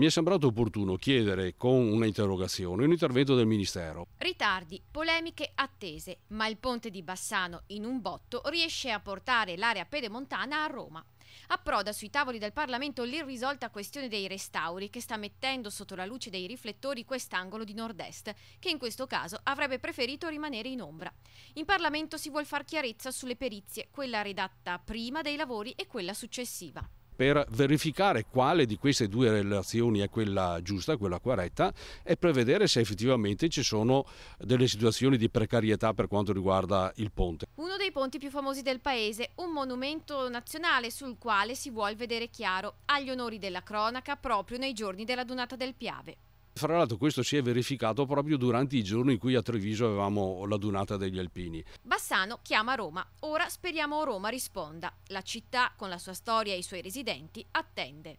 mi è sembrato opportuno chiedere con un'interrogazione un intervento del Ministero. Ritardi, polemiche attese, ma il ponte di Bassano in un botto riesce a portare l'area pedemontana a Roma. Approda sui tavoli del Parlamento l'irrisolta questione dei restauri che sta mettendo sotto la luce dei riflettori quest'angolo di nord-est, che in questo caso avrebbe preferito rimanere in ombra. In Parlamento si vuol far chiarezza sulle perizie, quella redatta prima dei lavori e quella successiva per verificare quale di queste due relazioni è quella giusta, quella corretta e prevedere se effettivamente ci sono delle situazioni di precarietà per quanto riguarda il ponte. Uno dei ponti più famosi del paese, un monumento nazionale sul quale si vuole vedere chiaro agli onori della cronaca proprio nei giorni della donata del Piave. Fra l'altro questo si è verificato proprio durante i giorni in cui a Treviso avevamo la dunata degli alpini. Bassano chiama Roma. Ora speriamo Roma risponda. La città, con la sua storia e i suoi residenti, attende.